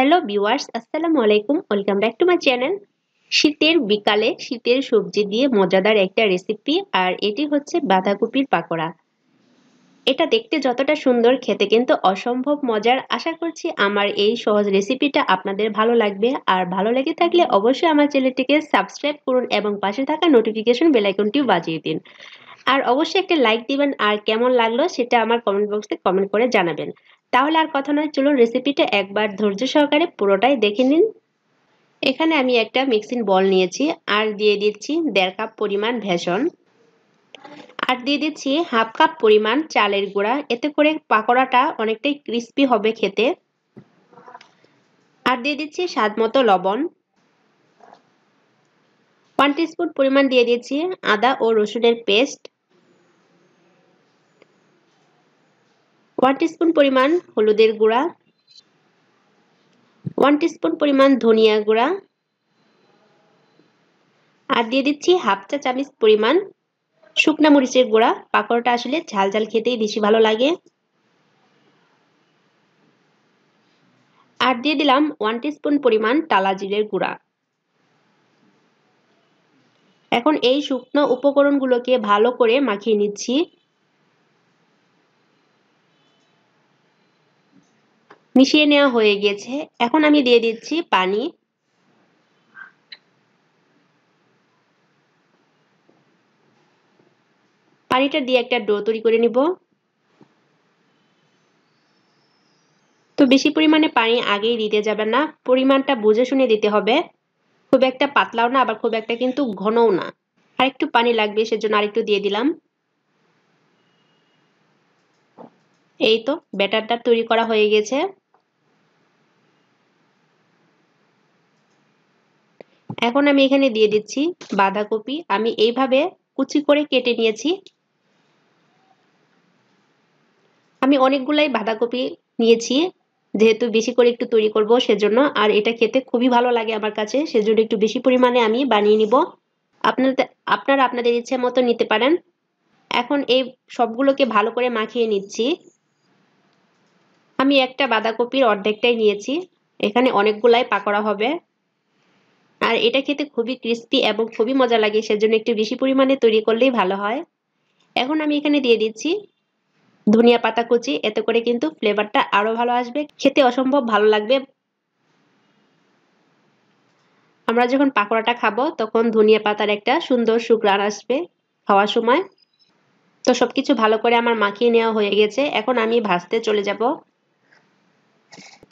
hello viewers আসসালামু আলাইকুম welcome back to my channel শীতের বিকালে শীতের সবজি দিয়ে মজাদার একটা রেসিপি আর এটি হচ্ছে বাঁধাকপির পাকোড়া এটা দেখতে যতটা সুন্দর খেতে কিন্তু অসম্ভব মজার আশা করছি আমার এই সহজ রেসিপিটা আপনাদের ভালো লাগবে আর ভালো লেগে থাকলে অবশ্যই আমার চ্যানেলটিকে সাবস্ক্রাইব করুন এবং পাশে থাকা নোটিফিকেশন বেলাইকনটিও বাজিয়ে দিন আর অবশ্যই একটা লাইক দিবেন আর কেমন লাগলো সেটা আমার কমেন্ট বক্সে কমেন্ট করে জানাবেন তাহলে আর কথা নয় চলুন রেসিপিটা একবার ধৈর্য সহকারে পুরোটাই দেখে নিন এখানে আমি একটা মিক্সিং বল নিয়েছি আর দিয়ে দিচ্ছি দেড় কাপ পরিমাণ ভেষণ আর দিয়ে দিচ্ছি হাফ কাপ পরিমাণ চালের গুঁড়া এতে করে পাকোড়াটা অনেকটাই ক্রিস্পি হবে খেতে আর দিয়ে দিচ্ছি স্বাদ মতো লবণ ওয়ান টিস্পুন পরিমাণ দিয়ে দিচ্ছি আদা ও রসুনের পেস্ট ওয়ান টিস্পুন পরিমাণ হলুদের গুঁড়া ওয়ান টিস্পুন পরিমাণ ধনিয়া গুঁড়া আর দিয়ে দিচ্ছি হাফ চা চামচ পরিমাণ শুকনা মরিচের গুঁড়া পাকোড়াটা আসলে ঝাল ঝাল খেতেই বেশি ভালো লাগে আর দিয়ে দিলাম ওয়ান টিস্পুন পরিমাণ টালা জিরের গুঁড়া এখন এই শুকনো উপকরণগুলোকে ভালো করে মাখিয়ে নিচ্ছি মিশিয়ে নেওয়া হয়ে গেছে এখন আমি দিয়ে দিচ্ছি পানি পানিটা দিয়ে একটা ডো তৈরি করে নিব তো বেশি পরিমাণে পানি আগেই দিতে যাবে না পরিমাণটা বুঝে শুনে দিতে হবে খুব একটা পাতলাও না আবার খুব একটা কিন্তু ঘনও না আর একটু পানি লাগবে সেজন্য আরেকটু দিয়ে দিলাম এই তো ব্যাটারটা তৈরি করা হয়ে গেছে এখন আমি এখানে দিয়ে দিচ্ছি বাঁধাকপি আমি এইভাবে কুচি করে কেটে নিয়েছি আমি অনেকগুলাই বাঁধাকপি নিয়েছি যেহেতু বেশি করে একটু তৈরি করব সেজন্য আর এটা খেতে খুবই ভালো লাগে আমার কাছে সেজন্য একটু বেশি পরিমাণে আমি বানিয়ে নিব আপনার আপনারা আপনাদের ইচ্ছে মতো নিতে পারেন এখন এই সবগুলোকে ভালো করে মাখিয়ে নিচ্ছি আমি একটা বাঁধাকপির অর্ধেকটাই নিয়েছি এখানে অনেকগুলাই পাকোড়া হবে আর এটা খেতে খুবই ক্রিস্পি এবং খুবই মজা লাগে সেজন্য একটু বেশি পরিমাণে তৈরি করলেই ভালো হয় এখন আমি এখানে দিয়ে দিচ্ছি ধনিয়া পাতা কুচি এতে করে কিন্তু ফ্লেভারটা আরও ভালো আসবে খেতে অসম্ভব ভালো লাগবে আমরা যখন পাকোড়াটা খাবো তখন ধনিয়া পাতার একটা সুন্দর শুক্রান আসবে খাওয়ার সময় তো সব কিছু ভালো করে আমার মাখিয়ে নেওয়া হয়ে গেছে এখন আমি ভাজতে চলে যাব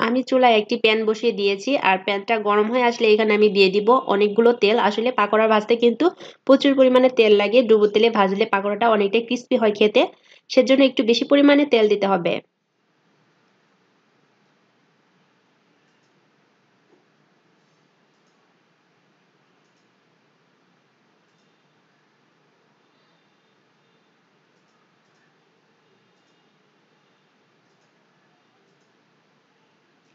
আমি চুলায় একটি প্যান বসিয়ে দিয়েছি আর প্যানটা গরম হয়ে আসলে এখানে আমি দিয়ে দিব অনেকগুলো তেল আসলে পাকোড়া ভাজতে কিন্তু প্রচুর পরিমাণে তেল লাগে ডুবো তেলে ভাজলে পাকোড়াটা অনেকটা ক্রিস্পি হয় খেতে সেজন্য একটু বেশি পরিমাণে তেল দিতে হবে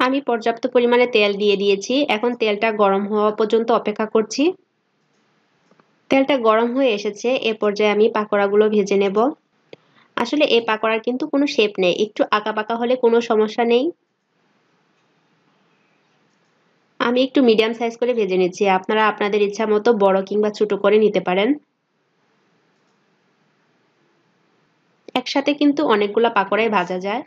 আমি পর্যাপ্ত পরিমাণে তেল দিয়ে দিয়েছি এখন তেলটা গরম হওয়া পর্যন্ত অপেক্ষা করছি তেলটা গরম হয়ে এসেছে এ পর্যায়ে আমি পাকোড়াগুলো ভেজে নেব আসলে এই পাকোড়ার কিন্তু কোনো শেপ নেই একটু আঁকা পাকা হলে কোনো সমস্যা নেই আমি একটু মিডিয়াম সাইজ করে ভেজে নিচ্ছি আপনারা আপনাদের ইচ্ছা মতো বড় কিংবা ছোট করে নিতে পারেন একসাথে কিন্তু অনেকগুলো পাকোড়াই ভাজা যায়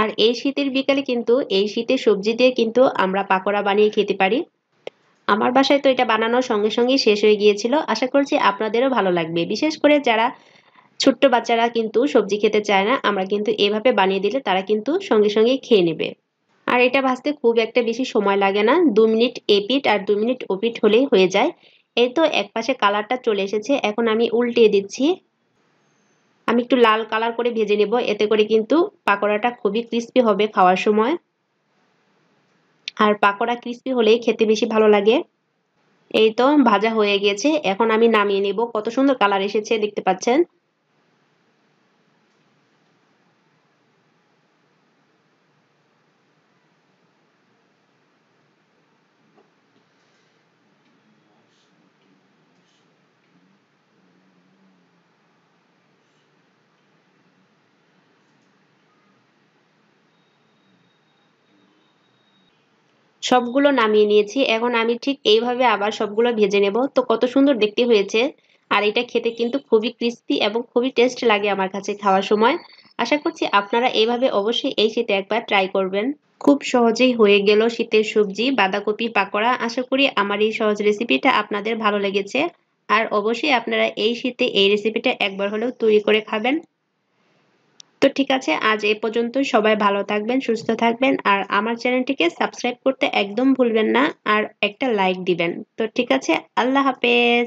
আর এই শীতের বিকালে কিন্তু এই শীতের সবজি দিয়ে কিন্তু আমরা পাকোড়া বানিয়ে খেতে পারি আমার বাসায় তো এটা বানানোর সঙ্গে সঙ্গেই শেষ হয়ে গিয়েছিল আশা করছি আপনাদেরও ভালো লাগবে বিশেষ করে যারা ছোট্ট বাচ্চারা কিন্তু সবজি খেতে চায় না আমরা কিন্তু এভাবে বানিয়ে দিলে তারা কিন্তু সঙ্গে সঙ্গেই খেয়ে নেবে আর এটা ভাজতে খুব একটা বেশি সময় লাগে না দু মিনিট এপিট আর দু মিনিট ওপিট হলেই হয়ে যায় এই তো একপাশে কালারটা চলে এসেছে এখন আমি উল্টিয়ে দিচ্ছি আমি একটু লাল কালার করে ভেজে নেব এতে করে কিন্তু পাকোড়াটা খুবই ক্রিস্পি হবে খাওয়ার সময় আর পাকোড়া ক্রিস্পি হলেই খেতে বেশি ভালো লাগে এই তো ভাজা হয়ে গেছে এখন আমি নামিয়ে নেব কত সুন্দর কালার এসেছে দেখতে পাচ্ছেন সবগুলো নামিয়ে নিয়েছি এখন আমি ঠিক এইভাবে আবার সবগুলো ভেজে নেব তো কত সুন্দর দেখতে হয়েছে আর এটা খেতে কিন্তু খুবই ক্রিস্পি এবং খুবই টেস্ট লাগে আমার কাছে খাওয়ার সময় আশা করছি আপনারা এইভাবে অবশ্যই এই শীতে একবার ট্রাই করবেন খুব সহজেই হয়ে গেল শীতের সবজি বাঁধাকপি পাকোড়া আশা করি আমার এই সহজ রেসিপিটা আপনাদের ভালো লেগেছে আর অবশ্যই আপনারা এই শীতে এই রেসিপিটা একবার হলেও তৈরি করে খাবেন তো ঠিক আছে আজ এ পর্যন্ত সবাই ভালো থাকবেন সুস্থ থাকবেন আর আমার চ্যানেলটিকে সাবস্ক্রাইব করতে একদম ভুলবেন না আর একটা লাইক দিবেন তো ঠিক আছে আল্লাহ হাফেজ